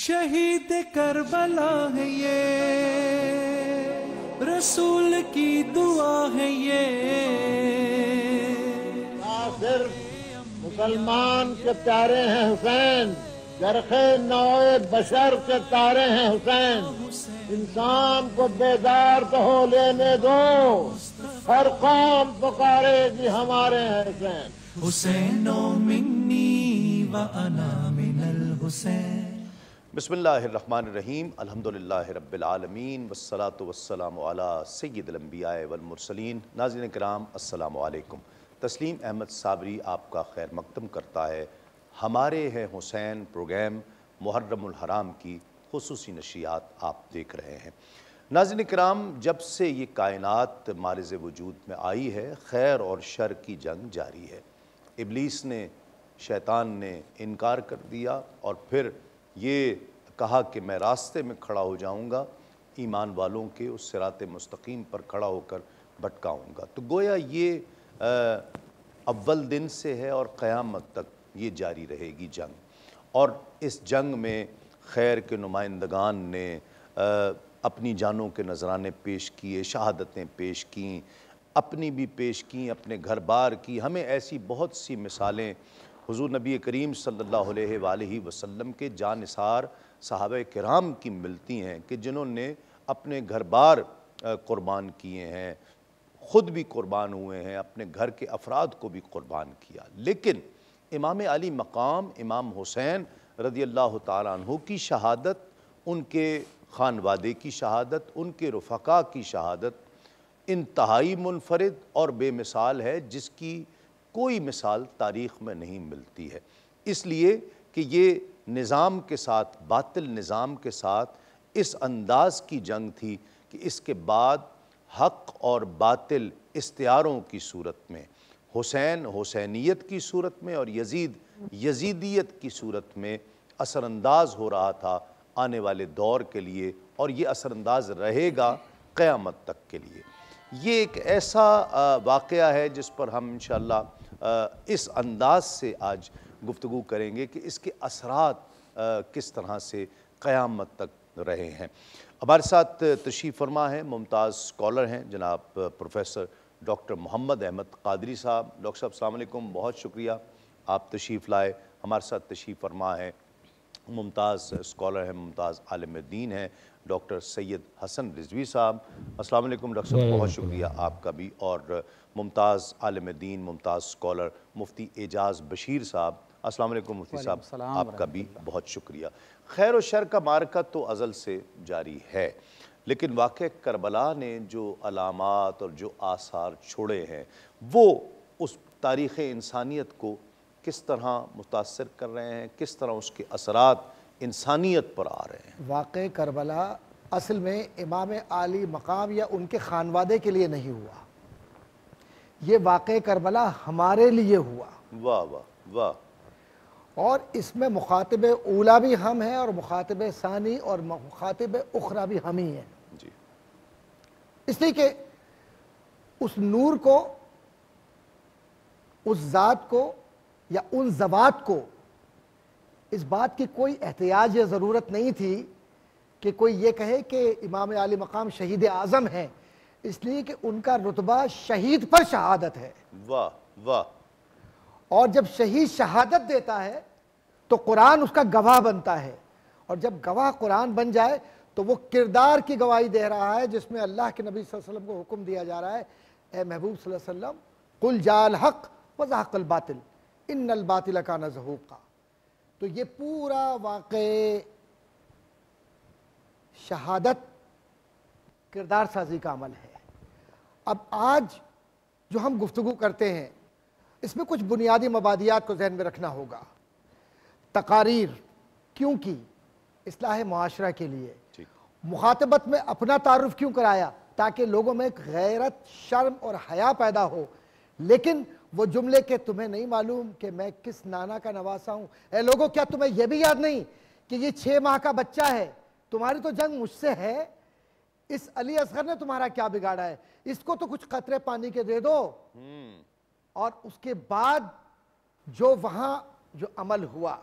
शहीद करबला है ये रसूल की दुआ है ये सिर्फ मुसलमान के तारे हैं हुसैन चरखे नौए बशर के तारे हैं हुसैन इंसान को बेदार तो हो लेने दो हर कौम पुकारे जी हमारे हैं हुसैन हुसैनो मिन्नी व अना मिनल हुसैन बसमीम अलहमदिल्ला रबालमीन वसलात वसलाम सैदलम्बिया वलमरसलिन नाजिन कराम असलकम तस्लीम अहमद साबरी आपका खैर मकदम करता है हमारे हैं हुसैन प्रोग्राम मुहर्रमहराम की खसूस नशियात आप देख रहे हैं नाजिन कराम जब से ये कायनत मारज वजूद में आई है खैर और शर की जंग जारी है इबलीस ने शैतान ने इनकार कर दिया और फिर ये कहा कि मैं रास्ते में खड़ा हो जाऊँगा ईमान वालों के उस सिरात मस्तकीम पर खड़ा होकर भटकाऊँगा तो गोया ये अव्वल दिन से है और क़यामत तक ये जारी रहेगी जंग और इस जंग में खैर के नुमाइंदगान ने आ, अपनी जानों के नजराने पेश किए शहादतें पेश की अपनी भी पेश की अपने घर बार की हमें ऐसी बहुत सी मिसालें हुजूर नबी करीम सल्लल्लाहु अलैहि वसल्लम के जानसार साहब कराम की मिलती हैं कि जिन्होंने अपने घर बार कुर्बान किए हैं ख़ुद भी कुर्बान हुए हैं अपने घर के अफराद को भी कुर्बान किया लेकिन इमाम अली मकाम इमाम हुसैन रदी अल्लाह तु की शहादत उनके खान वादे की शहादत उनके रफ़ा की शहादत इंतहाई मुनफरद और बेमिसाल है जिसकी कोई मिसाल तारीख़ में नहीं मिलती है इसलिए कि ये निज़ाम के साथ बातिल निज़ाम के साथ इस अंदाज की जंग थी कि इसके बाद हक और बातिल इश्तियारों की सूरत में हुसैन हुसैनीत की सूरत में और यजीद यजीदियत की सूरत में असरानंदाज हो रहा था आने वाले दौर के लिए और ये असरानंदाज रहेगा क़यामत तक के लिए ये एक ऐसा वाक़ है जिस पर हम इन इस अंदाज से आज गुफ्तु करेंगे कि इसके असरात किस तरह से क़यामत तक रहे हैं हमारे साथ तशीफ़ फरमा हैं मुमताज़ स्कॉलर हैं जनाब professor doctor Mohammad Ahmad Qadri sahab doctor साहब सलामकुम बहुत शुक्रिया आप तशीफ़ लाए हमारे साथ तशीफ़ फरमा हैं मुमताज़ स्कॉलर हैं मुमताज़ आलम दीन हैं डॉक्टर सैयद हसन रिजवी साहब अस्सलाम वालेकुम डॉक्टर साहब बहुत शुक्रिया आपका भी और मुमताज़ आलम दीन मुमताज़ स्कॉलर मुफ्ती एजाज बशीर साहब अस्सलाम वालेकुम मुफ्ती साहब आपका भी बहुत शुक्रिया खैर व शर का मार्का तो अज़ल से जारी है लेकिन वाक़ करबला ने जो अलामत और जो आसार छोड़े हैं वो उस तारीख़ इंसानियत को किस तरह मुतासर कर रहे हैं किस तरह उसके असरा इंसानियत पर आ रहे हैं वाक़ करबला असल में इमाम आली मकाम या उनके खानवादे के लिए नहीं हुआ ये वाक़ करबला हमारे लिए हुआ वाह वाह वाह और इसमें मुखातब ओला भी हम हैं और मुखातब सानी और मुखातब उखरा भी हम ही हैं जी इसलिए कि उस नूर को उस ज़ात को या उन जवात को इस बात की कोई एहतियाज या ज़रूरत नहीं थी कि कोई ये कहे कि इमाम आल मकाम शहीद आज़म हैं इसलिए कि उनका रुतबा शहीद पर शहादत है वाह वाह और जब शहीद शहादत देता है तो कुरान उसका गवाह बनता है और जब गवाह कुरान बन जाए तो वो किरदार की गवाही दे रहा है जिसमें अल्लाह के नबी वसल्लम को हुक्म दिया जा रहा है ए महबूब वसल्लम कुल जाल हक वजहकल बातिल इन नल बातिल का नजहूब का तो ये पूरा वाक़ शहादत किरदार साजी का अमल है अब आज जो हम गुफ्तु करते हैं इसमें कुछ बुनियादी मबादियात को जहन में रखना होगा तकारीर क्योंकि इसलाह असलाह माशरा के लिए मुखातबत में अपना तारफ़ क्यों कराया ताकि लोगों में गैरत शर्म और हया पैदा हो लेकिन वो जुमले के तुम्हें नहीं मालूम कि मैं किस नाना का नवासा हूं ए लोगों क्या तुम्हें यह भी याद नहीं कि ये छह माह का बच्चा है तुम्हारी तो जंग मुझसे है इस अली असगर ने तुम्हारा क्या बिगाड़ा है इसको तो कुछ खतरे पानी के दे दो हम्म। और उसके बाद जो वहां जो अमल हुआ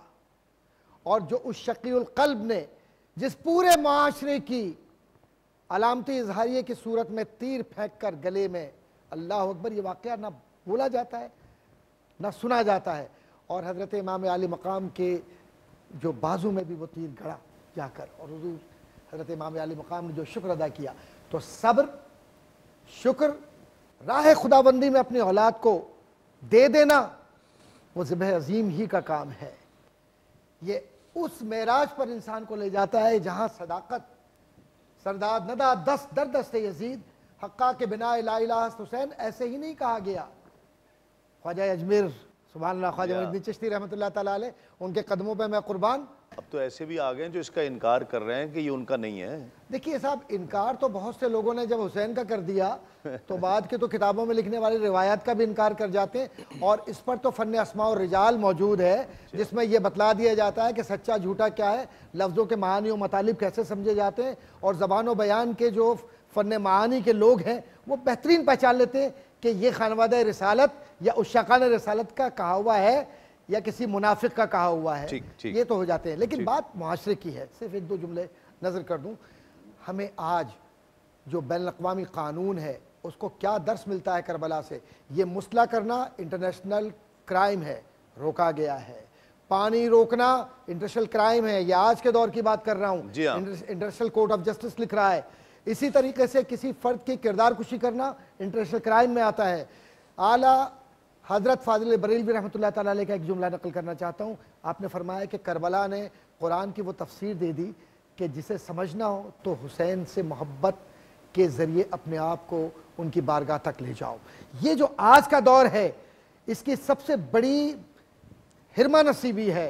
और जो उस शकील कल्ब ने जिस पूरे माशरे की अलामती इजहारिये की सूरत में तीर फेंक कर गले में अल्लाह अकबर ये वाक़ ना बोला जाता है ना सुना जाता है और हज़रत इमाम आली मकाम के जो बाजू में भी वो तीर गड़ा जाकर और हज़रत इमाम आली मकाम ने जो शुक्र अदा किया तो सब्र शुक्र राह खुदाबंदी में अपनी औलाद को दे देना वो ज़िब अजीम ही का काम है ये उस मेराज पर इंसान को ले जाता है जहाँ सदाकत सरदार नदा दस दर दस्त यजीद हक्का के बिना ला ऐसे ही नहीं कहा गया ख्वाजा अजमेर सुबहान ख्वाजा मुद्दीन चिश्ती रहमत ताल उनके कदमों पर मैं कुर्बान अब तो ऐसे भी आ गए हैं जो इसका इनकार कर रहे हैं कि ये उनका नहीं है देखिए साहब इनकार तो बहुत से लोगों ने जब हुसैन का कर दिया तो बाद के तो किताबों में लिखने वाली रिवायत का भी इनकार कर जाते हैं और इस पर तो फ़न असमा और रिजाल मौजूद है जिसमें यह बतला दिया जाता है कि सच्चा झूठा क्या है लफ्ज़ों के मानी और मतालिब कैसे समझे जाते हैं और ज़बान बयान के जो फ़न मानी के लोग हैं वो बेहतरीन पहचान लेते हैं कि ये खानवाद रसालत या उस उशाकान रसालत का कहा हुआ है या किसी मुनाफिक का कहा हुआ है ठीक, ठीक, ये तो हो जाते हैं लेकिन बात माशरे की है सिर्फ एक दो जुमले नज़र कर दूँ हमें आज जो बैन अवी कानून है उसको क्या दर्स मिलता है करबला से ये मुसला करना इंटरनेशनल क्राइम है रोका गया है पानी रोकना इंटरनेशनल क्राइम है ये आज के दौर की बात कर रहा हूँ हाँ। इंटरनेशनल कोर्ट ऑफ जस्टिस लिख रहा है इसी तरीके से किसी फ़र्द की किरदार कुशी करना इंटरनेशनल क्राइम में आता है आला हज़रत फाजिल बरेलवी रहमत ताला का एक जुमला नकल करना चाहता हूँ आपने फरमाया कि करबला ने कुरान की वो तफसीर दे दी कि जिसे समझना हो तो हुसैन से मोहब्बत के ज़रिए अपने आप को उनकी बारगाह तक ले जाओ ये जो आज का दौर है इसकी सबसे बड़ी हिरमा नसीबी है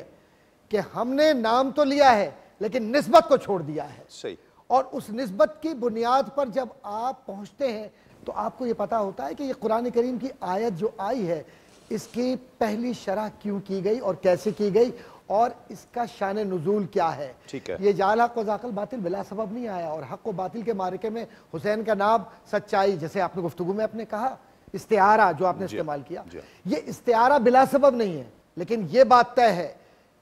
कि हमने नाम तो लिया है लेकिन नस्बत को छोड़ दिया है सही और उस नस्बत की बुनियाद पर जब आप पहुँचते हैं तो आपको ये पता होता है कि ये कुरान करीम की आयत जो आई है इसकी पहली शरह क्यों की गई और कैसे की गई और इसका शान नजूल क्या है ठीक है ये जाल हक वजाकल बातिल बिला सबब नहीं आया और हक व बातिल के मार्के में हुसैन का नाम सच्चाई जैसे आपने गुफ्तु में आपने कहा जो आपने इस्तेमाल किया ये इस्तारा बिला सबब नहीं है लेकिन ये बात तय है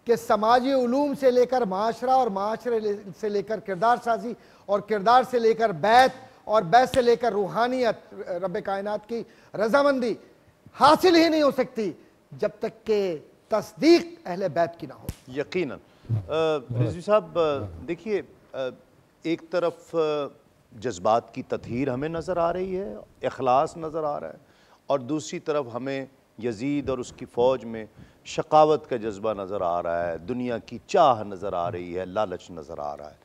कि समाजी ूम से लेकर माशरा और माशरे ले, से लेकर किरदार साजी और किरदार से लेकर बैत और बैत से लेकर रूहानियत रब कायनत की रजामंदी हासिल ही नहीं हो सकती जब तक के तस्दीक अहल बैत की ना हो यकीन रिजवी साहब देखिए एक तरफ जज्बात की तथहर हमें नज़र आ रही है अखलास नज़र आ रहा है और दूसरी तरफ हमें यजीद और उसकी फ़ौज में शकावत का जज्बा नज़र आ रहा है दुनिया की चाह नज़र आ रही है लालच नज़र आ रहा है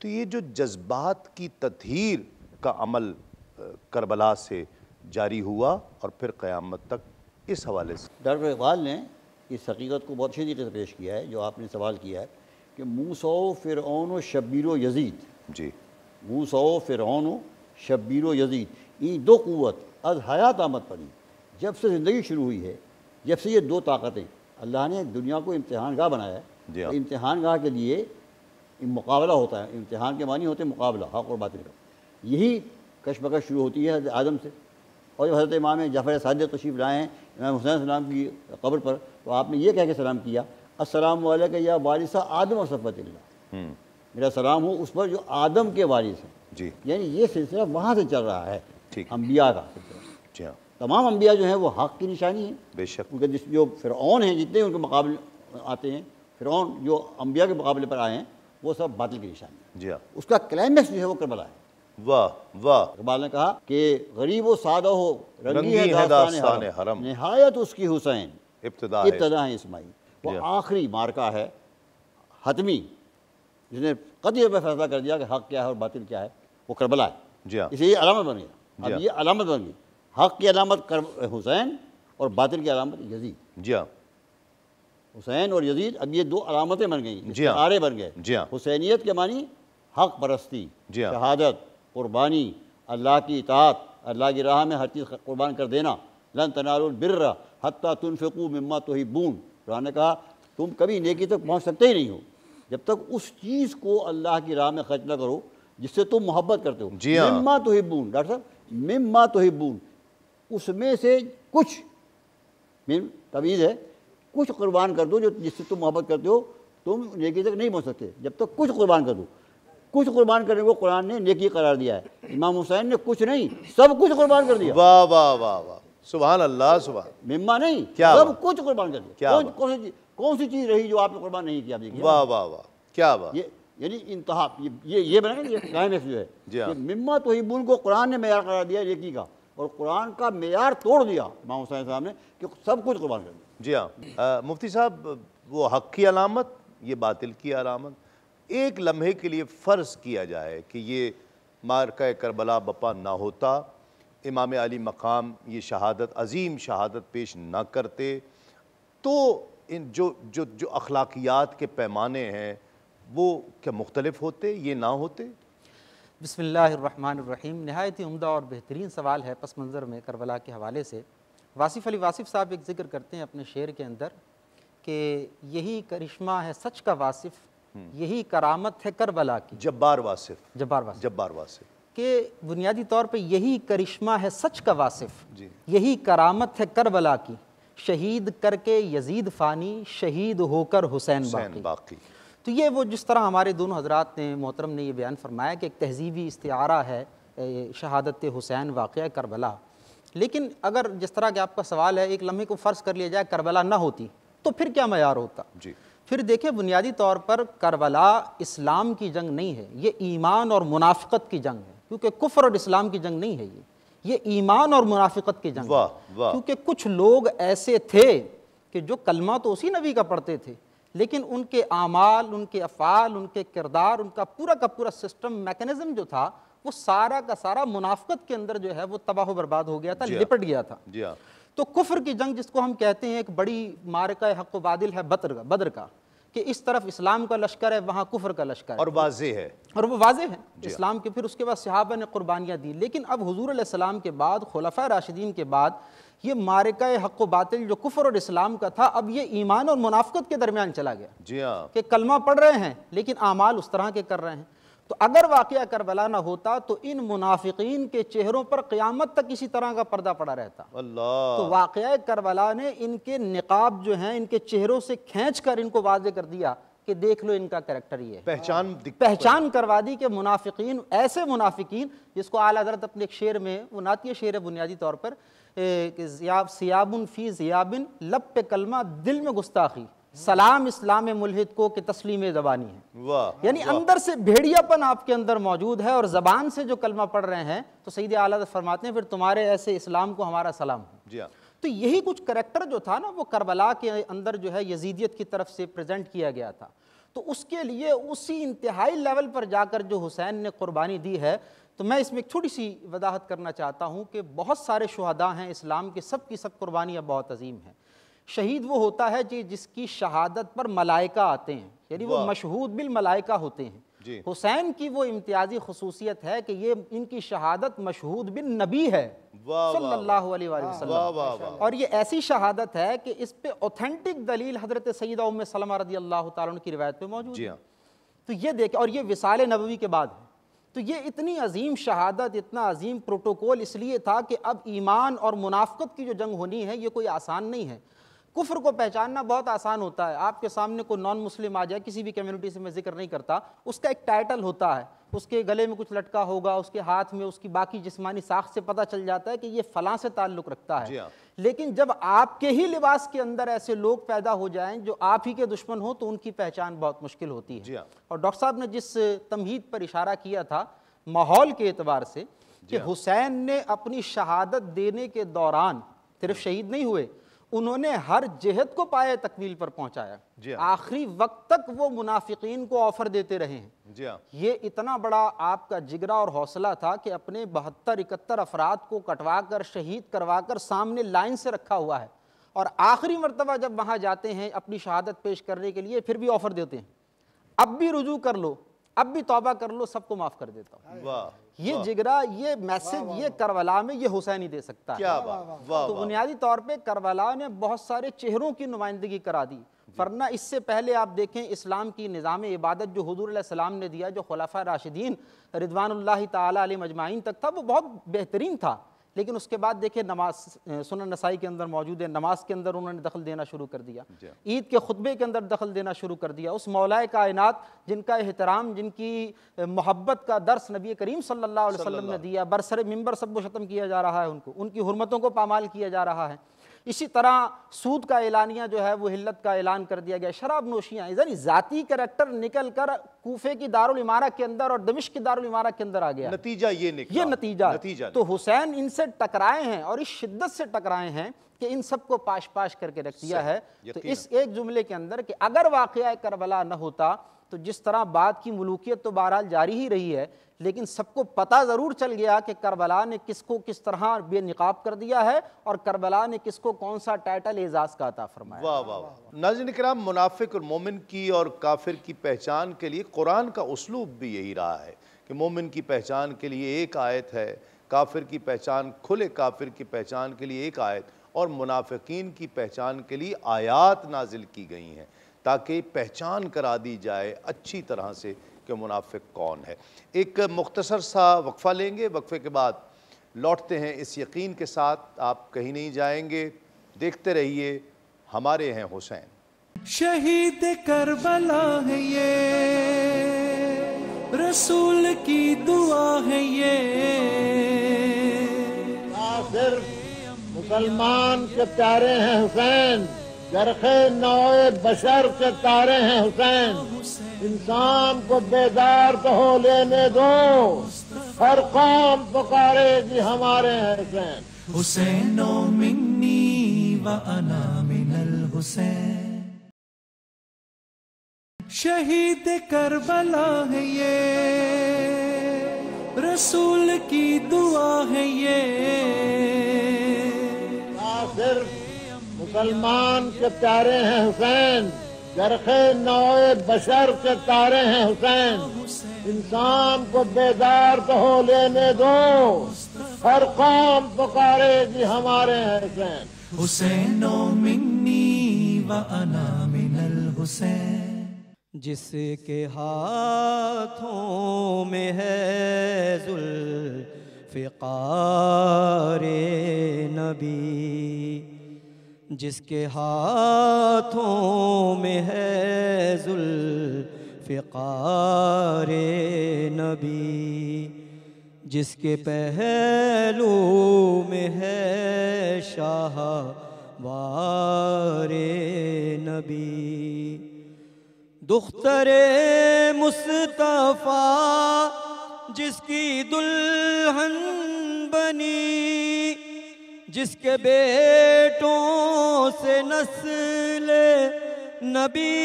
तो ये जो जज्बात की तथहर का अमल करबला से जारी हुआ और फिर क्यामत तक इस हवाले से डॉक्टर इकबाल ने इस हकीकत को बहुत अच्छी तरीके से पेश किया है जो आपने सवाल किया है कि मूसो व शब्बीर यजीद जी मूसो व शब्बीर यजीद ये दो क़वत अज हयात आमद पड़ी जब से ज़िंदगी शुरू हुई है जब से ये दो ताकतें अल्लाह ने दुनिया को इम्तहान गाह बनाया है हाँ। तो इम्तहान गाह के लिए मुकाबला होता है इम्तहान के मानी होते हैं मुकाबला हक और बातिल का यही कशमकश शुरू होती है आदम से और जब हज़रत इमाम जाफर साद तशीफ लाए हैं इमाम हुसैन सलाम की कब्र पर तो आपने ये कह के सलाम किया असलम या वारिस आदम और सफ़त मेरा सलाम हो उस पर जो आदम के वारिस हैं जी यानी ये सिलसिला वहाँ से चल रहा है ठीक अम्बिया का जी हाँ तमाम अम्बिया जो हैं वो हक़ की निशानी है बेशक उनके जिस जो फिर हैं जितने उनके मुकाबले आते हैं फिर जो अम्बिया के मुकाबले पर आए हैं वो सब बादल की निशानी जी हाँ। उसका क्लाइमैक्स जो है वो करबला है वाह वाह इकबाल ने कहा कि गरीब व सादा हो रंगी, है, दास्तान हरम नहायत उसकी हुसैन इब्तदा इब्तदा है इसमाई वो हाँ। आखिरी मार्का है हतमी जिसने कदम पर फैसला कर दिया कि हक क्या है और बातिल क्या है वो करबला है जी हाँ। इसे इसलिए ये अलामत बन गया अब ये अलामत बन गई हक़ की अलामत कर हुसैन और बातिल की अलामत यजीद जी हाँ हुसैन और यजीद अब ये दो अलामतें बन गई जी हाँ आरे बन गए जी हाँ हुसैनीत के मानी हक़ परस्ती जी हाँ शहादत कुर्बानी अल्लाह की इतात अल्लाह की राह में हर चीज़ कुर्बान कर देना लन तनालबिर हती तुनफ़ू मम्मा बून कुरान ने कहा तुम कभी नेकी तक पहुँच सकते ही नहीं हो जब तक उस चीज़ को अल्लाह की राह में खर्च ना करो जिससे तुम मोहब्बत करते हो जी हाँ। मिम्मा बून डॉक्टर साहब मिम्मा बून उसमें से कुछ मीन तवीज़ है कुछ कुर्बान कर दो जो जिससे तुम मोहब्बत करते हो तुम नेकी तक नहीं पहुँच सकते जब तक तो कुछ कुर्बान कर दो कुछ कुर्बान करने को कुरान ने नेकी करार दिया है इमाम हुसैन ने कुछ नहीं सब कुछ कुर्बान कर दिया वाह वाह वाह वाह सुबह अल्लाह सुबह मिम्मा नहीं क्या सब कुछ कुर्बान कर दिया क्या कौन, सी कौन सी चीज़ रही जो आपने कुर्बान नहीं किया वाह वाह वाह क्या वाह ये यानी इंतहा ये ये बना ये जो है हाँ। मिम्मा तो ही को कुरान ने मैार करार दिया नेकी का और कुरान का मैार तोड़ दिया माम हुसैन साहब ने कि सब कुछ कुर्बान कर दिया जी हाँ मुफ्ती साहब वो हक की अलामत ये बातिल की अलामत एक लम्हे के लिए फ़र्ज़ किया जाए कि ये मारका करबला बपा ना होता इमाम अली मकाम ये शहादत अजीम शहादत पेश ना करते तो इन जो जो जो अखलाकियात के पैमाने हैं वो क्या मुख्तलफ होते ये ना होते बसमीम नहायत ही उमदा और बेहतरीन सवाल है पस मंज़र में करबला के हवाले से वासीफ़ अली वासिफ साहब एक ज़िक्र करते हैं अपने शेर के अंदर कि यही करिश्मा है सच का वासिफ हम्म। यही करामत है करबला की जब्बार वासिफ जब्बार वासिफ जब्बार वासिफ के बुनियादी तौर पर यही करिश्मा है सच का वासिफ यही करामत है करबला की शहीद करके यजीद फ़ानी शहीद होकर हुसैन बाकी तो ये वो जिस तरह हमारे दोनों हजरात ने मोहतरम ने यह बयान फरमाया कि एक तहजीबी इस्तारा है शहादत हुसैन वाक़ करबला लेकिन अगर जिस तरह के आपका सवाल है एक लम्हे को फ़र्ज कर लिया जाए करबला ना होती तो फिर क्या मैार होता जी फिर देखें बुनियादी तौर पर करबला इस्लाम की जंग नहीं है ये ईमान और मुनाफ़त की जंग है क्योंकि कुफर और इस्लाम की जंग नहीं है ये ये ईमान और मुनाफ़त की जंग वाह वा। क्योंकि कुछ लोग ऐसे थे कि जो कलमा तो उसी नबी का पढ़ते थे लेकिन उनके आमाल उनके अफ़ाल उनके किरदार उनका पूरा का पूरा सिस्टम मैकेनिज़्म जो था वो सारा का सारा मुनाफ़त के अंदर जो है वो तबाह बर्बाद हो गया था हाँ। लिपट गया था हाँ। तो कुफर की जंग जिसको हम कहते हैं एक बड़ी मारका हक वादिल है बदर का बदर का कि इस तरफ इस्लाम का लश्कर है वहाँ कुफर का लश्कर और वाजे है और वो वाजे है हाँ। इस्लाम के फिर उसके बाद सिहाबा ने कुर्बानियाँ दी लेकिन अब हजूर सलाम के बाद खुलफा राशिदीन के बाद ये मारिका हक बातिल जो कुफर और इस्लाम का था अब ये ईमान और मुनाफ्त के दरमियान चला गया जी हाँ कि कलमा पढ़ रहे हैं लेकिन आमाल उस तरह के कर रहे हैं तो अगर वाक़ करबला ना होता तो इन मुनाफिकीन के चेहरों पर क़्यामत तक इसी तरह का पर्दा पड़ा रहता अल्लाह तो वाक़ करबला ने इनके निकाब जो हैं इनके चेहरों से खींच कर इनको वाजे कर दिया कि देख लो इनका करेक्टर ये पहचान पहचान करवा दी कि मुनाफिकीन ऐसे मुनाफिकीन जिसको आला हजरत अपने शेर में वो नातिय शेर है बुनियादी तौर पर सियाबन फ़ी ज़ियाबिन लब पे कलमा दिल में गुस्ताखी सलाम इस्लाम मुलहिद को कि तस्लीम ज़बानी है वाह यानी वा, अंदर से भेड़ियापन आपके अंदर मौजूद है और ज़बान से जो कलमा पढ़ रहे हैं तो सईद आला तो फरमाते हैं फिर तुम्हारे ऐसे इस्लाम को हमारा सलाम हो हाँ। तो यही कुछ करेक्टर जो था ना वो करबला के अंदर जो है यजीदियत की तरफ से प्रजेंट किया गया था तो उसके लिए उसी इंतहाई लेवल पर जाकर जो हुसैन ने कुर्बानी दी है तो मैं इसमें एक छोटी सी वजाहत करना चाहता हूँ कि बहुत सारे शहदा हैं इस्लाम के सब की सब कुर्बानियाँ बहुत अजीम हैं शहीद वो होता है जी जिसकी शहादत पर मलाइका आते हैं यानी वो मशहूद बिल मलाइका होते हैं हुसैन की वो इम्तियाजी खसूसियत है कि ये इनकी शहादत मशहूद बिन नबी है सल्लल्लाहु अलैहि वसल्लम और ये ऐसी शहादत है कि इस पे ऑथेंटिक दलील हजरत सईदा उम सलमा रदी अल्लाह की रिवायत पे मौजूद है हाँ। तो ये देखे और ये विसाल नबवी के बाद है तो ये इतनी अजीम शहादत इतना अजीम प्रोटोकॉल इसलिए था कि अब ईमान और मुनाफ्त की जो जंग होनी है ये कोई आसान नहीं है कुफर को पहचानना बहुत आसान होता है आपके सामने कोई नॉन मुस्लिम आ जाए किसी भी कम्युनिटी से मैं जिक्र नहीं करता उसका एक टाइटल होता है उसके गले में कुछ लटका होगा उसके हाथ में उसकी बाकी जिस्मानी साख से पता चल जाता है कि ये फलां से ताल्लुक़ रखता है हाँ। लेकिन जब आपके ही लिबास के अंदर ऐसे लोग पैदा हो जाएं जो आप ही के दुश्मन हो तो उनकी पहचान बहुत मुश्किल होती है हाँ। और डॉक्टर साहब ने जिस तमहीद पर इशारा किया था माहौल के एतबार से कि हाँ। हुसैन ने अपनी शहादत देने के दौरान सिर्फ शहीद नहीं हुए उन्होंने हर जहद को पाए तकमील पर पहुंचाया हाँ। आखिरी वक्त तक वो मुनाफिकीन को ऑफर देते रहे हैं हाँ। ये इतना बड़ा आपका जिगरा और हौसला था कि अपने बहत्तर इकहत्तर अफराद को कटवा कर शहीद करवा कर सामने लाइन से रखा हुआ है और आखिरी मरतबा जब वहां जाते हैं अपनी शहादत पेश करने के लिए फिर भी ऑफर देते हैं अब भी रुजू कर लो अब भी तोबा कर लो सबको माफ़ कर देता हूँ ये जिगरा ये मैसेज ये करवला में ये हुसैनी दे सकता क्या है तो बुनियादी तौर पे करवला ने बहुत सारे चेहरों की नुमाइंदगी करा दी वरना इससे पहले आप देखें इस्लाम की निज़ाम इबादत जो सलाम ने दिया जो खलाफा राशिदीन रिदवान ताली मजमाइन तक था वो बहुत बेहतरीन था लेकिन उसके बाद देखिए नमाज सुन नसाई के अंदर मौजूद है नमाज के अंदर उन्होंने दखल देना शुरू कर दिया ईद के खुतबे के अंदर दखल देना शुरू कर दिया उस मौलाए कायनात जिनका एहतराम जिनकी मोहब्बत का दर्स नबी करीम सल्लल्लाहु अलैहि वसल्लम ने दिया बरसर मंबर सब शतम किया जा रहा है उनको उनकी हरमतों को पामाल किया जा रहा है इसी तरह सूद का एलानिया जो है वो हिल्लत का ऐलान कर दिया गया शराब नोशियाँ यानी जाति करेक्टर निकल कर कोफे की दारुल के अंदर और दमिश की दारुल के अंदर आ गया नतीजा ये निकला ये नतीजा नतीजा तो हुसैन इनसे टकराए हैं और इस शिद्दत से टकराए हैं कि इन सबको पाश पाश करके रख दिया है तो इस एक जुमले के अंदर कि अगर वाकया करबला न होता तो जिस तरह बाद की मलूकियत तो बहरहाल जारी ही रही है लेकिन सबको पता ज़रूर चल गया कि करबला ने किसको किस तरह बेनकाब कर दिया है और करबला ने किसको कौन सा टाइटल एजाज़ का अता फरमाया वाह वाह वाह नाजिन कराम मुनाफिक और मोमिन की और काफिर की पहचान के लिए कुरान का उसलूब भी यही रहा है कि मोमिन की पहचान के लिए एक आयत है काफिर की पहचान खुले काफिर की पहचान के लिए एक आयत और मुनाफिकीन की पहचान के लिए आयात नाजिल की गई हैं ताकि पहचान करा दी जाए अच्छी तरह से कि मुनाफिक कौन है एक मुख्तसर सा वक्फ़ा लेंगे वक्फ़े के बाद लौटते हैं इस यकीन के साथ आप कहीं नहीं जाएंगे देखते रहिए हमारे हैं हुसैन शहीद करबला है ये रसूल की दुआ है ये सिर्फ मुसलमान के प्यारे हैं हुसैन दरख नाए बशर के तारे हैं हुसैन इंसान को बेदार तो हो लेने दो हर कौम जी हमारे हैं हुसैन हुसैनो मिन्नी व अना मिनल हुसैन शहीद करबला है ये रसूल की दुआ है ये सलमान के प्यारे हैं हुसैन चरखे नौए बशर के तारे हैं हुसैन इंसान को बेदार तो हो लेने दो हर कौम पुकारेगी हमारे हैं हुसैन हुसैन हुसैन जिसके हाथों में है जुल फिकार नबी जिसके हाथों में है जुल फ़िकार नबी जिसके पहलू में है शाह वारे नबी दुख्तरे मुस्तफ़ा जिसकी दुल्हन बनी जिसके बेटों से नस्ल नबी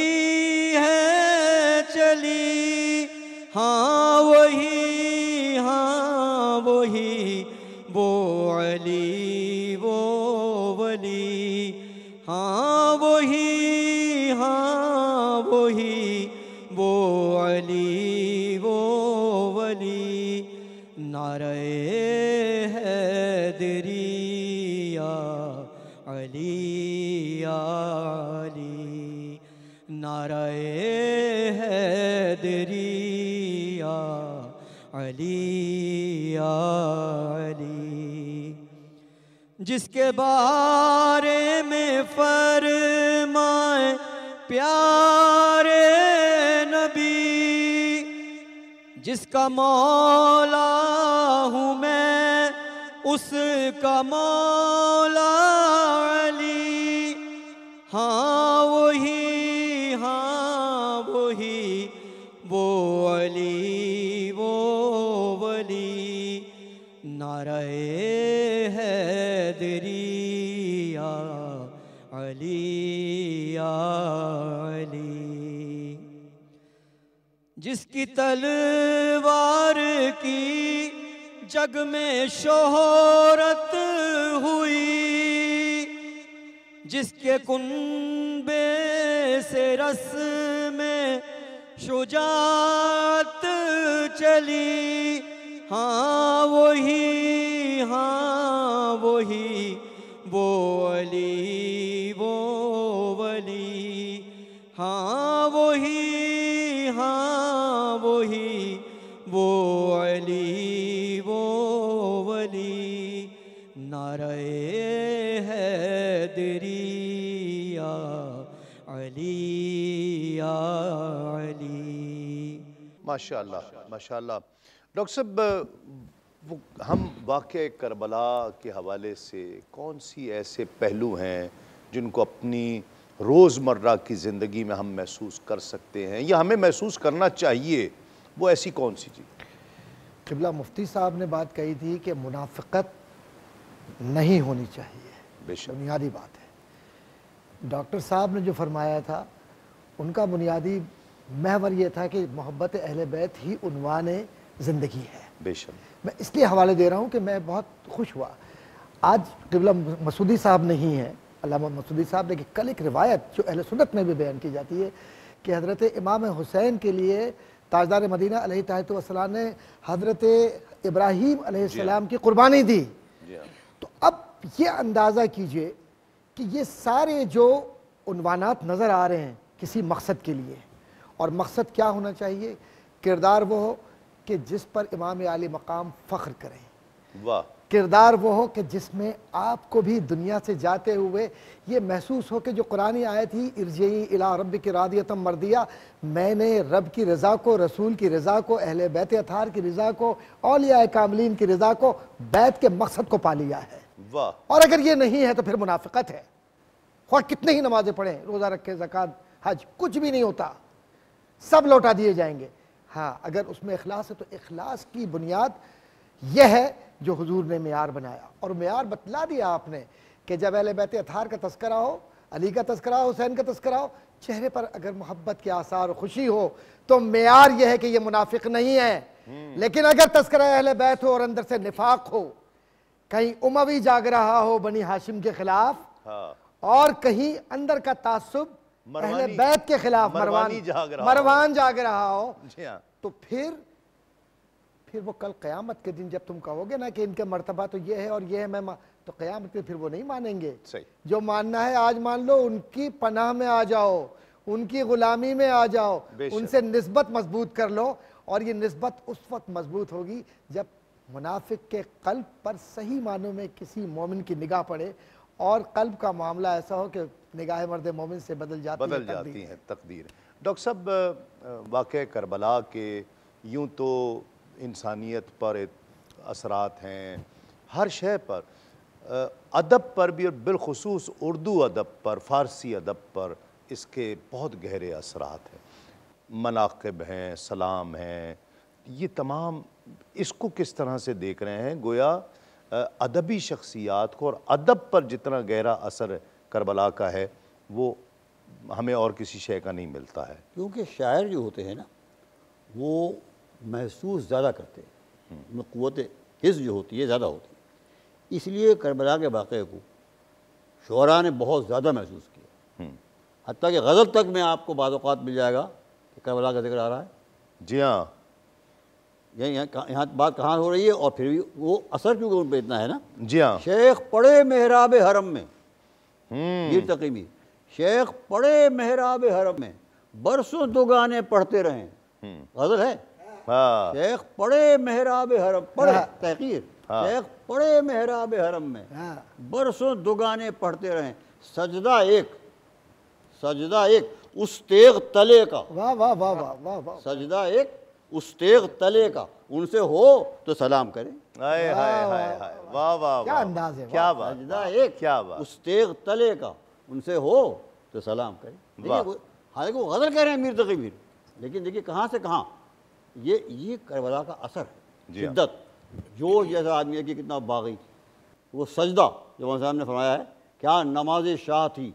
है चली हाँ वही हाँ वही वो अली वो वली हाँ वही नाराय है दरिया अली जिसके बारे में फरमाए प्यारे नबी जिसका मौला हूँ मैं उसका मौला अली हाँ जिसकी तलवार की जग में शोहरत हुई जिसके कुंबे से रस में शुजात चली हाँ वही हाँ वही वो अली माशाल्लाह माशाल्लाह डॉक्टर साहब हम वाक़ करबला के हवाले से कौन सी ऐसे पहलू हैं जिनको अपनी रोज़मर्रा की ज़िंदगी में हम महसूस कर सकते हैं या हमें महसूस करना चाहिए वो ऐसी कौन सी चीज़ किबला मुफ्ती साहब ने बात कही थी कि मुनाफ़त नहीं होनी चाहिए बुनियादी बात है डॉक्टर साहब ने जो फरमाया था उनका बुनियादी महवर यह था कि मोहब्बत अहल बैत ही उनवान ज़िंदगी है बेशक मैं इसलिए हवाले दे रहा हूँ कि मैं बहुत खुश हुआ आज कबला मसूदी साहब नहीं है अलामा मसूदी साहब लेकिन कल एक रिवायत जो अहल सुनत में भी बयान की जाती है कि हज़रत इमाम हुसैन के लिए ताजदार मदीना तहतम ने हज़रत इब्राहिम सलाम की कुर्बानी दी हाँ। तो अब ये अंदाज़ा कीजिए कि ये सारे जो उनवानात नज़र आ रहे हैं किसी मकसद के लिए और मकसद क्या होना चाहिए किरदार वो हो कि जिस पर इमाम आली मकाम फ़ख्र करें वाह किरदार वो हो कि जिसमें आपको भी दुनिया से जाते हुए ये महसूस हो कि जो कुरानी आयत ही इर्जई इला रब की रादियतम मरदिया मैंने रब की रज़ा को रसूल की रज़ा को अहल बैत अथार की रज़ा को अलिया कामलिन की रज़ा को बैत के मकसद को पा लिया है वाह और अगर ये नहीं है तो फिर मुनाफ़त है और कितने ही नमाज़ें पढ़ें रोज़ा रखें जक़ात हज कुछ भी नहीं होता सब लौटा दिए जाएंगे हाँ अगर उसमें अखलास है तो अखलास की बुनियाद यह है जो हजूर ने मैार बनाया और मैार बतला दिया आपने कि जब अहल बैत अथार का तस्करा हो अली का तस्करा हो हुसैन का तस्करा हो चेहरे पर अगर मोहब्बत के आसार खुशी हो तो मैार यह है कि यह मुनाफिक नहीं है हम्म। लेकिन अगर तस्करा अहल बैत हो और अंदर से निफाक हो कहीं उमवी जाग रहा हो बनी हाशिम के खिलाफ हाँ। और कहीं अंदर का तासुब पहले बैत के खिलाफ मरवान जाग रहा मरवान जाग रहा हो हाँ। तो फिर फिर वो कल क़यामत के दिन जब तुम कहोगे ना कि इनके मरतबा तो ये है और ये है मैं तो क़यामत में फिर वो नहीं मानेंगे सही जो मानना है आज मान लो उनकी पनाह में आ जाओ उनकी गुलामी में आ जाओ उनसे नस्बत मजबूत कर लो और ये नस्बत उस वक्त मजबूत होगी जब मुनाफिक के कल्ब पर सही मानों में किसी मोमिन की निगाह पड़े और कल्ब का मामला ऐसा हो कि निगाह मर्द मोमिन से बदल जाती बदल है, जाती हैं तकदीर डॉक्टर साहब वाक़ करबला के यूँ तो इंसानियत पर असरात हैं हर शह पर अदब पर भी और बिलखसूस उर्दू अदब पर फ़ारसी अदब पर इसके बहुत गहरे असरात हैं मनाकब हैं सलाम हैं ये तमाम इसको किस तरह से देख रहे हैं गोया अदबी शख्सियात को और अदब पर जितना गहरा असर है करबला का है वो हमें और किसी शय का नहीं मिलता है क्योंकि शायर जो होते हैं ना वो महसूस ज़्यादा करते हैं हम्म। उनमें क़वत हिस्स जो होती है ज़्यादा होती है इसलिए करबला के वाक़े को शरा ने बहुत ज़्यादा महसूस किया हम्म। हती कि गज़ल तक में आपको बाज़ात मिल जाएगा कि करबला का जिक्र आ रहा है जी हाँ यहाँ यहाँ यहाँ बात कहाँ हो रही है और फिर भी वो असर क्योंकि उन पर इतना है ना जी हाँ शेख पढ़े मेहराब हरम में मीर तकी मीर शेख पढ़े मेहराब हरम में बरसों दो गाने पढ़ते रहे हम्म। गजल है हाँ। शेख पढ़े मेहराब हरम पढ़े हाँ। तहकीर हाँ। शेख पढ़े मेहराब हरम में हाँ। बरसों दो गाने पढ़ते रहे सजदा एक सजदा एक उस तेग तले का वाह वाह वाह वाह वाह सजदा एक उस तेग तले का उनसे हो तो सलाम करें हाय हाय वाह वाह क्या अंदाज है क्या बात एक क्या बात उस तेग तले का उनसे हो तो सलाम करें हालांकि वो गजल कह रहे हैं मीर तकी मीर लेकिन देखिए कहाँ से कहाँ ये ये करबला का असर है हाँ। शिद्दत जो जैसा आदमी है कि कितना बागी वो सजदा जो साहब ने फरमाया है क्या नमाज शाह थी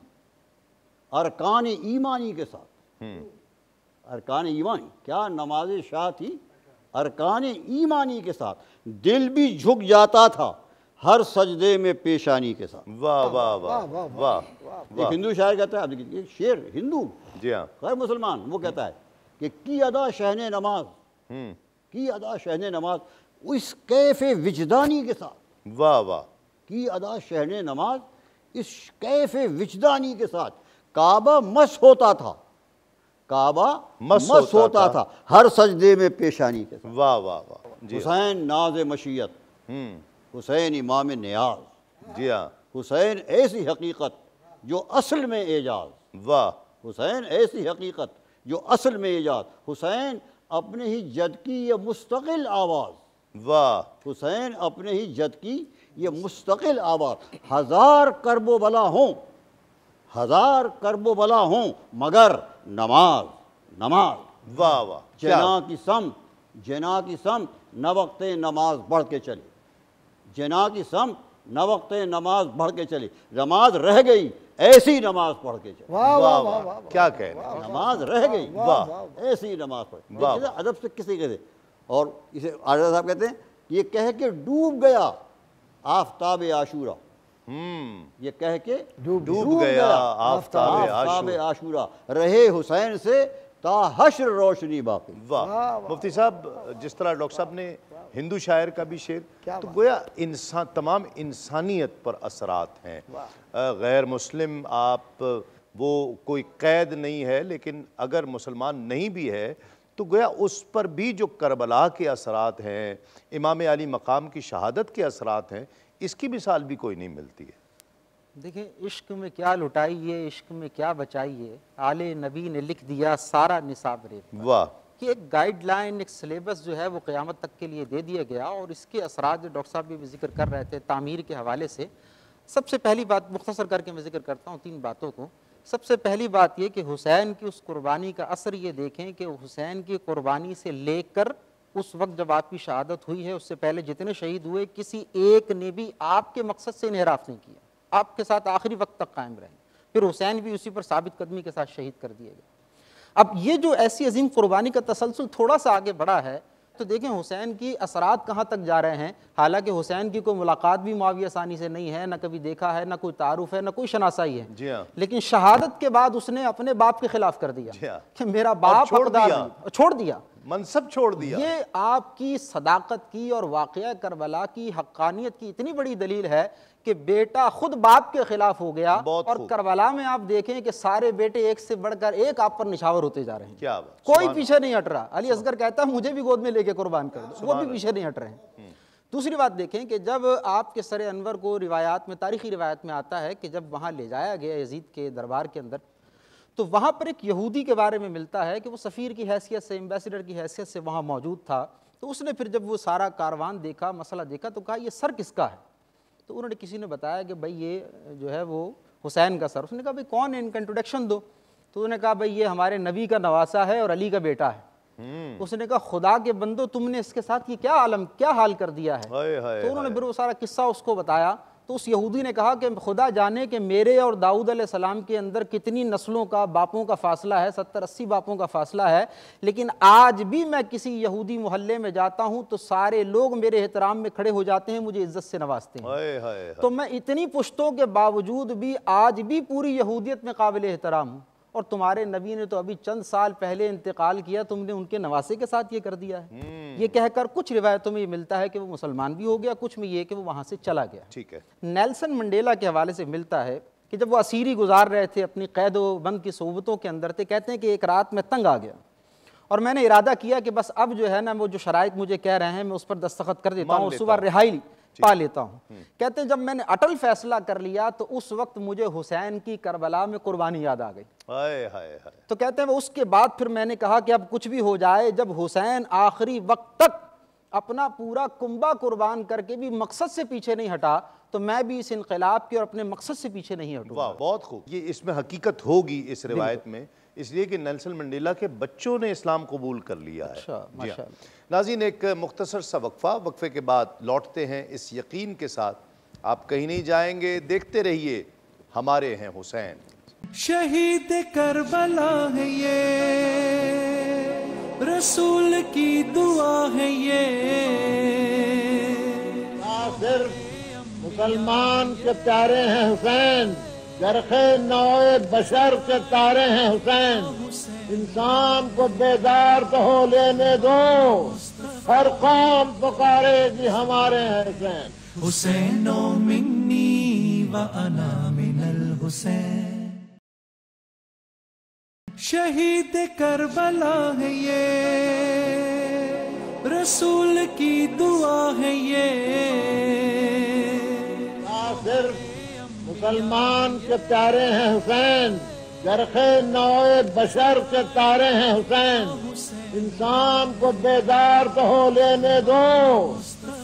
अरकान ईमानी के साथ हम्म। अरकान ईमानी क्या नमाज शाह थी अरकान ईमानी के साथ दिल भी झुक जाता था हर सजदे में पेशानी के साथ वाह वाह वाह वाह वाह हिंदू शायर कहता है आप शेर हिंदू जी हाँ मुसलमान वो कहता है कि की अदा शहन नमाज हम्म। की अदा शहन नमाज इस कैफ विजदानी के साथ वाह वाह की अदा शहन नमाज इस कैफ विजदानी के साथ काबा मस होता था काबा मस, होता था।, हर सजदे में पेशानी के वाह वाह वाह हाँ। हुसैन नाज मशीयत हम्म। हुसैन इमाम न्याज जी हाँ हुसैन ऐसी हकीकत जो असल में एजाज वाह हुसैन ऐसी हकीकत जो असल में एजाज हुसैन अपने ही जद की यह मुस्तकिल आवाज़ वाह हुसैन अपने ही जद की यह मुस्तकिल आवाज़ हज़ार करबो भला हों हजार कर्ब बला हूँ मगर नमाज नमाज वाह वाह जना की सम जना की सम न वक्त नमाज बढ़ के चली जना की सम न वक्त नमाज बढ़ के चली नमाज रह गई ऐसी नमाज पढ़ के चली वाह वाह वाह क्या कह रहे नमाज रह गई वाह ऐसी नमाज पढ़ अदब से किसी कहते और इसे आजाद साहब कहते हैं ये कह के डूब गया आफ्ताब आशूरा हम्म। ये कह के डूब गया, गया आशूरा।, रहे हुसैन से ताहशर रोशनी बाकी वाह मुफ्ती साहब जिस तरह डॉक्टर साहब ने हिंदू शायर का भी शेर तो गोया इंसान तमाम इंसानियत पर असरात हैं गैर मुस्लिम आप वो कोई कैद नहीं है लेकिन अगर मुसलमान नहीं भी है तो गोया उस पर भी जो करबला के असरात हैं इमाम अली मकाम की शहादत के असरात हैं इसकी मिसाल भी कोई नहीं मिलती है देखिए इश्क में क्या लुटाइए इश्क में क्या बचाइए आले नबी ने लिख दिया सारा निसाब रेप वाह कि एक गाइडलाइन एक सिलेबस जो है वो क़यामत तक के लिए दे दिया गया और इसके असरा जो डॉक्टर साहब भी जिक्र कर रहे थे तामीर के हवाले से सबसे पहली बात मुख्तसर करके मैं जिक्र करता हूँ तीन बातों को सबसे पहली बात यह कि हुसैन की उस कुर्बानी का असर ये देखें कि हुसैन की कुर्बानी से लेकर उस वक्त जब आपकी शहादत हुई है उससे पहले जितने शहीद हुए किसी एक ने भी आपके मकसद से इनहराफ नहीं किया आपके साथ आखिरी वक्त तक कायम रहे फिर हुसैन भी उसी पर साबित कदमी के साथ शहीद कर दिए गए अब ये जो ऐसी अजीम कुर्बानी का तसलसल थोड़ा सा आगे बढ़ा है तो देखें हुसैन की असरात कहाँ तक जा रहे हैं हालांकि हुसैन की कोई मुलाकात भी मुआवी आसानी से नहीं है ना कभी देखा है ना कोई तारुफ है ना कोई शनासाई है जी हाँ। लेकिन शहादत के बाद उसने अपने बाप के खिलाफ कर दिया हाँ। कि मेरा बाप छोड़ दिया छोड़ दिया मनसब छोड़ दिया ये आपकी सदाकत की और वाक़ करबला की हक्कानियत की इतनी बड़ी दलील है कि बेटा खुद बाप के खिलाफ हो गया और करबला में आप देखें कि सारे बेटे एक से बढ़कर एक आप पर निशावर होते जा रहे हैं क्या बात कोई पीछे नहीं हट रहा अली असगर कहता है मुझे भी गोद में लेके कुर्बान कर दो वो भी पीछे नहीं हट रहे हैं हम्म। दूसरी बात देखें कि जब आपके सर अनवर को रिवायात में तारीखी रिवायत में आता है कि जब वहाँ ले जाया गया यजीद के दरबार के अंदर तो वहाँ पर एक यहूदी के बारे में मिलता है कि वो सफ़ीर की हैसियत से एम्बेसडर की हैसियत से वहाँ मौजूद था तो उसने फिर जब वो सारा कारवान देखा मसला देखा तो कहा ये सर किसका है तो उन्होंने किसी ने बताया कि भाई ये जो है वो हुसैन का सर उसने कहा भाई कौन है इनका इंट्रोडक्शन दो तो उन्होंने कहा भाई ये हमारे नबी का नवासा है और अली का बेटा है हम्म। उसने कहा खुदा के बंदो तुमने इसके साथ ये क्या आलम क्या हाल कर दिया है तो उन्होंने फिर वो सारा किस्सा उसको बताया तो उस यहूदी ने कहा कि खुदा जाने कि मेरे और दाऊद सलाम के अंदर कितनी नस्लों का बापों का फासला है सत्तर अस्सी बापों का फासला है लेकिन आज भी मैं किसी यहूदी मोहल्ले में जाता हूँ तो सारे लोग मेरे एहतराम में खड़े हो जाते हैं मुझे इज्जत से नवाजते हैं तो मैं इतनी पुश्तों के बावजूद भी आज भी पूरी यहूदियत में काबिल एहतराम हूँ और तुम्हारे नबी ने तो अभी चंद साल पहले इंतकाल किया तुमने उनके नवासे के साथ ये कर दिया है हम्म। ये कहकर कुछ रिवायतों में ये मिलता है कि वो मुसलमान भी हो गया कुछ में ये कि वो वहाँ से चला गया ठीक है नेल्सन मंडेला के हवाले से मिलता है कि जब वो असीरी गुजार रहे थे अपनी कैद बंद की सोबतों के अंदर थे कहते हैं कि एक रात में तंग आ गया और मैंने इरादा किया कि बस अब जो है ना वो जो शराइ मुझे कह रहे हैं मैं उस पर दस्तखत कर देता हूँ सुबह रिहाई पा लेता हूं कहते हैं जब मैंने अटल फैसला कर लिया तो उस वक्त मुझे हुसैन की करबला में कुर्बानी याद आ गई हाय हाय तो कहते हैं उसके बाद फिर मैंने कहा कि अब कुछ भी हो जाए जब हुसैन आखिरी वक्त तक अपना पूरा कुंबा कुर्बान करके भी मकसद से पीछे नहीं हटा तो मैं भी इस इनकलाब के और अपने मकसद से पीछे नहीं हटूंगा बहुत खूब ये इसमें हकीकत होगी इस रिवायत में इसलिए कि नेल्सन मंडेला के बच्चों ने इस्लाम कबूल कर लिया अच्छा, है हाँ। नाजीन एक मुख्तसर सा वक्फ़ा वक्फ़े के बाद लौटते हैं इस यकीन के साथ आप कहीं नहीं जाएंगे देखते रहिए हमारे हैं हुसैन शहीद करबला है ये रसूल की दुआ है ये मुसलमान के प्यारे हैं हुसैन नौ बशर के तारे हैं हुसैन इंसान को बेदार तो हो लेने दो हर कौम जी हमारे हुसैन हुसैन मिन्नी व अना मिनल हुसैन शहीद करबला है ये रसूल की दुआ है ये सिर्फ मुसलमान के प्यारे हैं हुसैन जरखे नाए बशर के तारे हैं हुसैन इंसान को बेदार तो हो लेने दो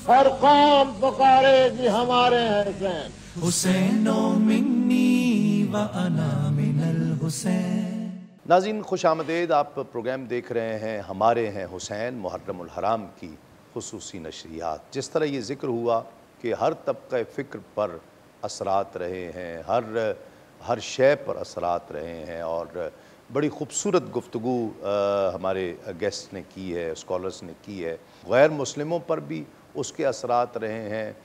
हर कौम पुकारेगी हमारे हैं हुसैन हुसैन मिन्नी व हुसैनो हुसैन नाजीन खुश आमदेद आप प्रोग्राम देख रहे हैं हमारे हैं हुसैन मुहर्रम हराम की खसूसी नशरियात जिस तरह ये जिक्र हुआ कि हर तबके फ़िक्र पर असरात रहे हैं हर हर शय पर असरात रहे हैं और बड़ी खूबसूरत गुफ्तु हमारे गेस्ट ने की है स्कॉलर्स ने की है गैर मुस्लिमों पर भी उसके असरात रहे हैं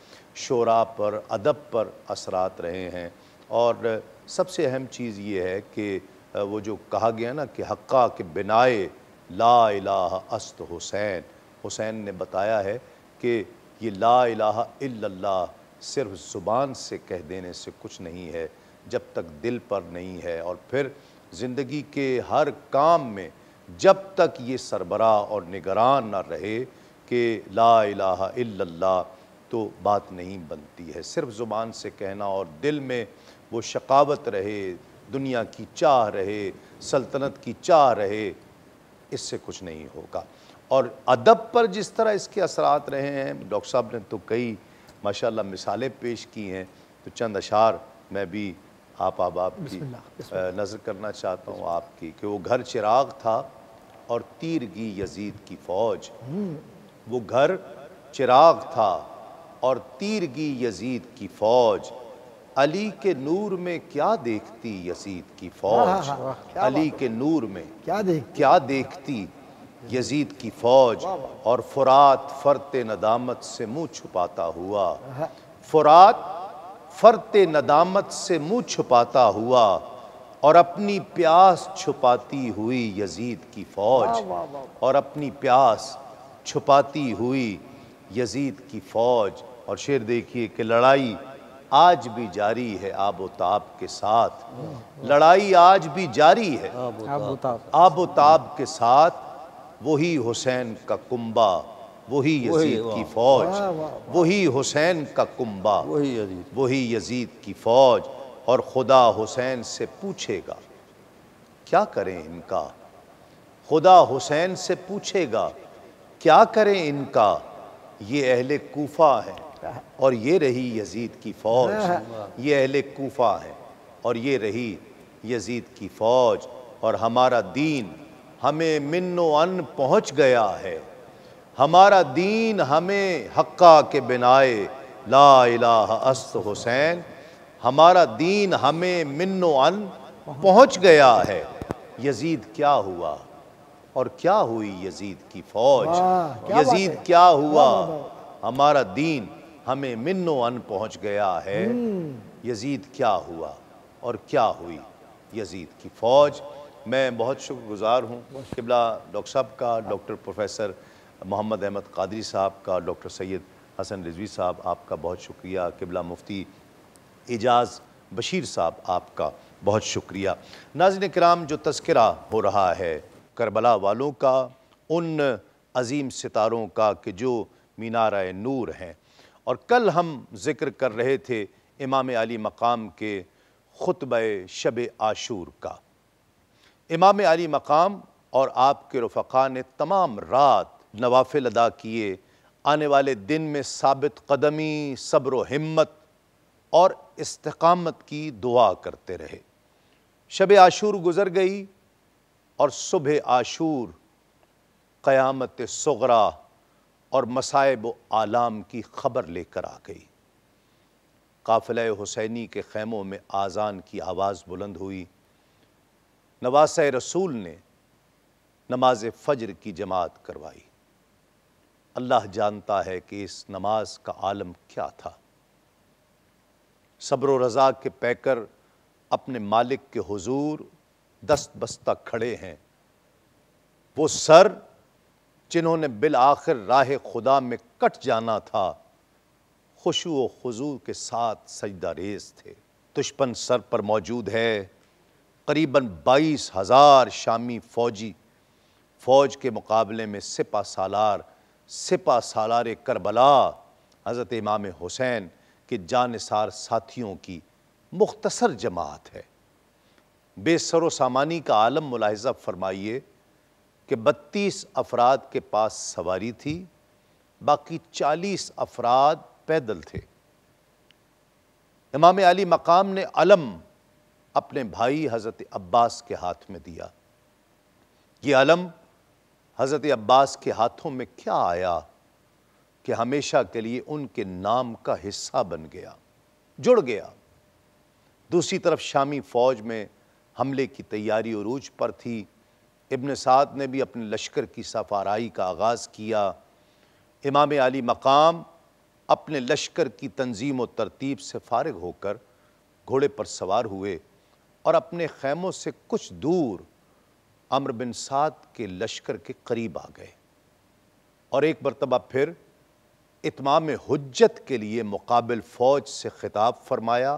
शरा पर अदब पर असरात रहे हैं और सबसे अहम चीज़ ये है कि वो जो कहा गया ना कि हक्का के बिनाए ला इलाह अस्त हुसैन हुसैन ने बताया है कि ये ला इलाह सिर्फ ज़ुबान से कह देने से कुछ नहीं है जब तक दिल पर नहीं है और फिर ज़िंदगी के हर काम में जब तक ये सरबरा और निगरान ना रहे कि ला इल्लल्लाह तो बात नहीं बनती है सिर्फ ज़ुबान से कहना और दिल में वो शकावत रहे दुनिया की चाह रहे सल्तनत की चाह रहे इससे कुछ नहीं होगा और अदब पर जिस तरह इसके असरात रहे हैं डॉक्टर साहब ने तो कई माशाल्लाह मिसालें पेश की हैं तो चंद अशार मैं भी आप आप आपकी नज़र करना चाहता हूँ आपकी कि वो घर चिराग था और तीरगी यजीद की फौज हम्म। वो घर चिराग था और तीरगी यजीद की फौज अली के नूर में क्या देखती यजीद की फौज अली के नूर में क्या देख क्या देखती यजीद की फौज और फुरात फरते नदामत से मुंह छुपाता हुआ फुरात फरत नदामत से मुंह छुपाता हुआ और अपनी प्यास छुपाती हुई यजीद की फौज और अपनी प्यास छुपाती हुई यजीद की फौज और शेर देखिए कि लड़ाई आज भी जारी है आबो ताब के साथ लड़ाई आज भी जारी है आबो ताब के साथ वही हुसैन का कुंबा वही यजीद की फौज वही हुसैन का कुंबा वही यजीद वही यजीद की फौज और खुदा हुसैन से पूछेगा क्या करें इनका खुदा हुसैन से पूछेगा क्या करें इनका ये अहले कूफा है और ये रही यजीद की फौज ये अहले कूफा है और ये रही यजीद की फौज और हमारा दीन हमें मिन अन पहुँच गया है हमारा दीन हमें हक्का के बिनाए ला अस्त हुसैन हमारा दीन हमें मिन्नो अन पहुंच गया है यजीद क्या हुआ और क्या हुई यजीद की फौज यजीद क्या हुआ हमारा दीन हमें मिन्नो अन पहुंच गया है हम्म। यजीद क्या हुआ और क्या हुई यजीद की फौज मैं बहुत शुक्रगुजार हूँ किबला डॉक्टर साहब का डॉक्टर प्रोफेसर मोहम्मद अहमद कादरी साहब का डॉक्टर सैयद हसन रिजवी साहब आपका बहुत शुक्रिया किबला मुफ्ती एजाज़ बशीर साहब आपका बहुत शुक्रिया नाजिन कराम जो तस्करा हो रहा है करबला वालों का उन अजीम सितारों का कि जो मीनार नूर हैं और कल हम जिक्र कर रहे थे इमाम अली मकाम के ख़ुतब शब आशूर का इमाम अली मकाम और आपके रफ़ा ने तमाम रात नवाफिल अदा किए आने वाले दिन में साबित कदमी सब्र हिम्मत और इस्तकामत की दुआ करते रहे शब आशूर गुज़र गई और सुबह आशूर क़यामत सगरा और मसायब आलाम की खबर लेकर आ गई काफिल हुसैनी के खैमों में आज़ान की आवाज़ बुलंद हुई नवास रसूल ने नमाज फ़जर की जमात करवाई अल्लाह जानता है कि इस नमाज का आलम क्या था सब्र रज़ा के पैकर अपने मालिक के हुजूर दस्त बस्ता खड़े हैं वो सर जिन्होंने बिल आखिर राह खुदा में कट जाना था खुशु व खजू के साथ सजदा रेज थे दुश्मन सर पर मौजूद है करीबन बाईस हज़ार शामी फ़ौजी फ़ौज के मुकाबले में सिपा सालार सिपा सालार करबला हज़रत इमाम हुसैन के जानसार साथियों की मुख्तसर जमात है बेसरो सामानी का आलम मुलाहजा फरमाइए कि बत्तीस अफराद के पास सवारी थी बाकी चालीस अफराद पैदल थे इमाम अली मकाम ने अलम अपने भाई हज़रत अब्बास के हाथ में दिया ये अलम हज़रत अब्बास के हाथों में क्या आया कि हमेशा के लिए उनके नाम का हिस्सा बन गया जुड़ गया दूसरी तरफ शामी फ़ौज में हमले की तैयारी उरूज पर थी इबन साद ने भी अपने लश्कर की सफाराई का आगाज़ किया इमाम अली मकाम अपने लश्कर की तंजीम व तरतीब से फारग होकर घोड़े पर सवार हुए और अपने खैमों से कुछ दूर अम्र बिन साद के लश्कर के करीब आ गए और एक मरतबा फिर इतमाम हजत के लिए मुकाबिल फ़ौज से ख़िताब फरमाया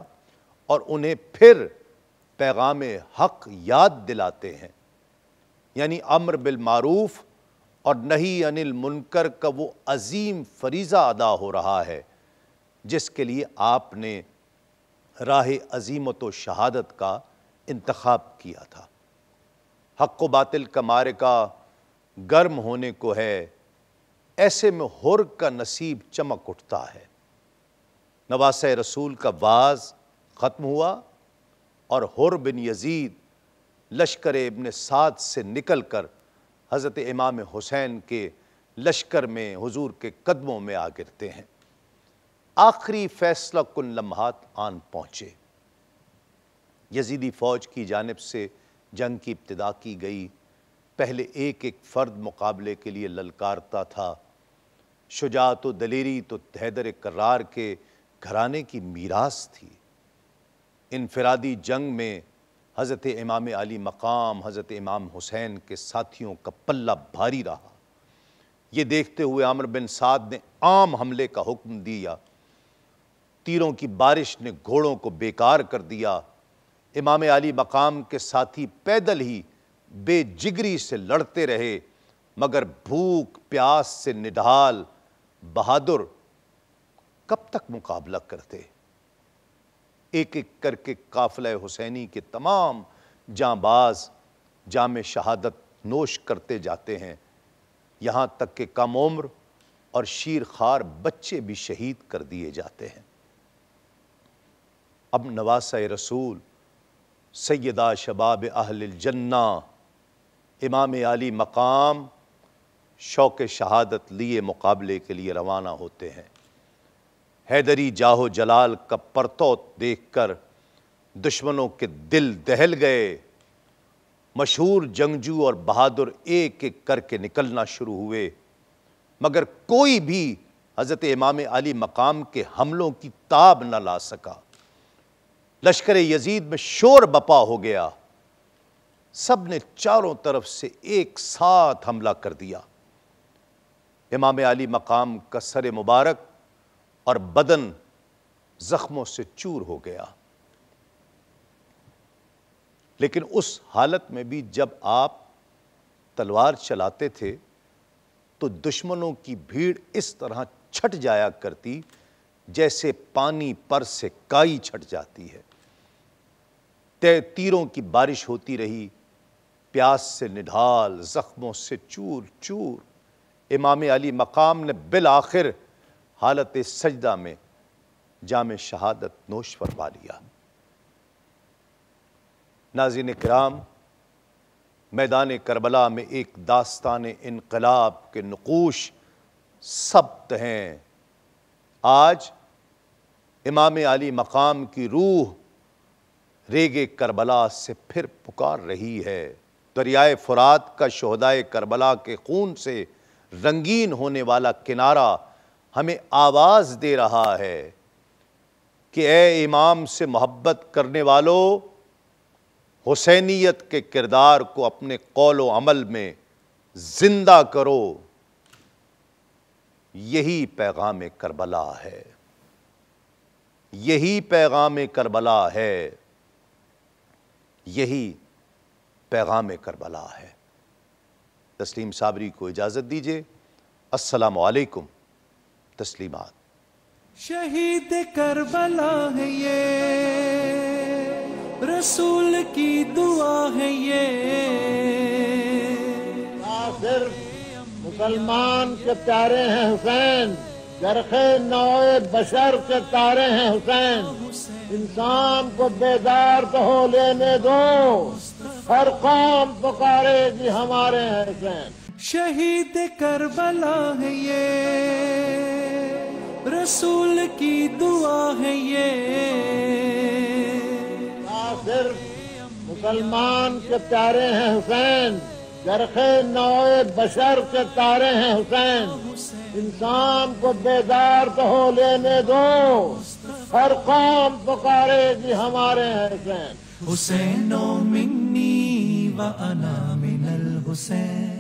और उन्हें फिर पैगाम हक याद दिलाते हैं यानी अम्र बिलमारूफ़ और नहीं अनिल मुनकर का वो अजीम फरीज़ा अदा हो रहा है जिसके लिए आपने राह अजीमत व शहादत का इंतखब किया था हक व बातिल का मारे का गर्म होने को है ऐसे में हुर का नसीब चमक उठता है नवास रसूल का वाज ख़त्म हुआ और हुर बिन यजीद लश्कर इबन साद से निकल कर हज़रत इमाम हुसैन के लश्कर में हुजूर के कदमों में आ गिरते हैं आखिरी फैसला कुल लम्हात आन पहुँचे यजीदी फ़ौज की जानब से जंग की इब्तदा की गई पहले एक एक फ़र्द मुकाबले के लिए ललकारता था शुजात तो व दलेरी तो हैदर करार के घराने की मीरास थी इनफरादी जंग में हज़रत इमाम अली मकाम हज़रत इमाम हुसैन के साथियों का पल्ला भारी रहा ये देखते हुए आमर बिन साद ने आम हमले का हुक्म दिया तीरों की बारिश ने घोड़ों को बेकार कर दिया इमाम अली मकाम के साथी पैदल ही बेजिगरी से लड़ते रहे मगर भूख प्यास से निढाल बहादुर कब तक मुकाबला करते एक एक करके काफिला हुसैनी के तमाम जांबाज जाम शहादत नोश करते जाते हैं यहाँ तक के कम उम्र और शीर खार बच्चे भी शहीद कर दिए जाते हैं अब नवासा रसूल सैदा शबाब जन्ना इमाम आली मकाम शौक शहादत लिए मुकाबले के लिए रवाना होते हैं हैदरी जाहो जलाल का परतो देख कर दुश्मनों के दिल दहल गए मशहूर जंगजू और बहादुर एक एक करके निकलना शुरू हुए मगर कोई भी हज़रत इमाम अली मकाम के हमलों की ताब न ला सका लश्कर यजीद में शोर बपा हो गया सब ने चारों तरफ से एक साथ हमला कर दिया इमाम अली मकाम का सर मुबारक और बदन जख्मों से चूर हो गया लेकिन उस हालत में भी जब आप तलवार चलाते थे तो दुश्मनों की भीड़ इस तरह छट जाया करती जैसे पानी पर से काई छट जाती है तय तीरों की बारिश होती रही प्यास से निढाल ज़ख्मों से चूर चूर इमाम अली मकाम ने बिल आखिर हालत सजदा में जाम शहादत नोश फरमा लिया नाजिन कराम मैदान करबला में एक दास्तान इनकलाब के नकूश सब्त हैं आज इमाम अली मकाम की रूह रेगे करबला से फिर पुकार रही है दरियाए फुरात का शहदाय करबला के खून से रंगीन होने वाला किनारा हमें आवाज़ दे रहा है कि ए इमाम से मोहब्बत करने वालों हुसैनीत के किरदार को अपने कौल अमल में ज़िंदा करो यही पैगाम करबला है यही पैगाम करबला है यही पैगाम करबला है तस्लीम साबरी को इजाज़त दीजिए असलकुम तस्लीमात शहीद करबला है ये रसूल की दुआ है ये सिर्फ मुसलमान के प्यारे हैं हुसैन चरखे नाए बशर के तारे हैं हुसैन इंसान को बेदार तो हो लेने दो हर कौम जी हमारे हैं हुसैन शहीद करबला है ये रसूल की दुआ है ये आखिर सिर्फ मुसलमान के तारे हैं हुसैन दरखे नाए बशर के तारे हैं हुसैन इंसान को बेदार तो हो लेने दो हर कौम जी हमारे हैं हुसैन हुसैनो मिन्नी व अना मिनल हुसैन